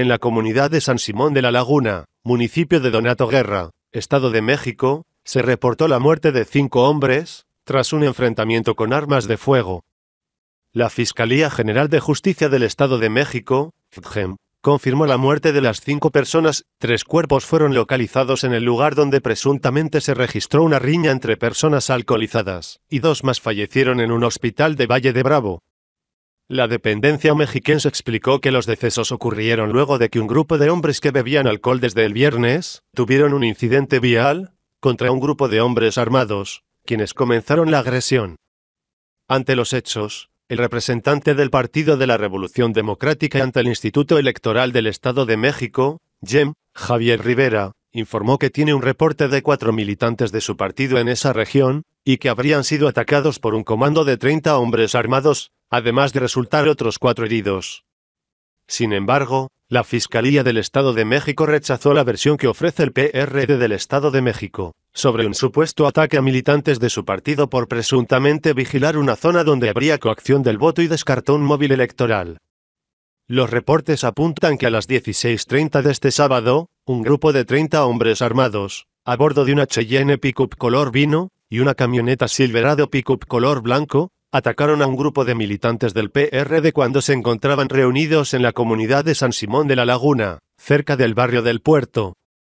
en la comunidad de San Simón de la Laguna, municipio de Donato Guerra, Estado de México, se reportó la muerte de cinco hombres, tras un enfrentamiento con armas de fuego. La Fiscalía General de Justicia del Estado de México, FGEM, confirmó la muerte de las cinco personas, tres cuerpos fueron localizados en el lugar donde presuntamente se registró una riña entre personas alcoholizadas, y dos más fallecieron en un hospital de Valle de Bravo. La dependencia mexiquense explicó que los decesos ocurrieron luego de que un grupo de hombres que bebían alcohol desde el viernes tuvieron un incidente vial contra un grupo de hombres armados, quienes comenzaron la agresión. Ante los hechos, el representante del Partido de la Revolución Democrática ante el Instituto Electoral del Estado de México, JEM, Javier Rivera, informó que tiene un reporte de cuatro militantes de su partido en esa región, y que habrían sido atacados por un comando de 30 hombres armados, además de resultar otros cuatro heridos. Sin embargo, la Fiscalía del Estado de México rechazó la versión que ofrece el PRD del Estado de México, sobre un supuesto ataque a militantes de su partido por presuntamente vigilar una zona donde habría coacción del voto y descartó un móvil electoral. Los reportes apuntan que a las 16.30 de este sábado, un grupo de 30 hombres armados, a bordo de una Cheyenne Pickup color vino, y una camioneta Silverado Pickup color blanco, atacaron a un grupo de militantes del PRD cuando se encontraban reunidos en la comunidad de San Simón de la Laguna, cerca del barrio del puerto,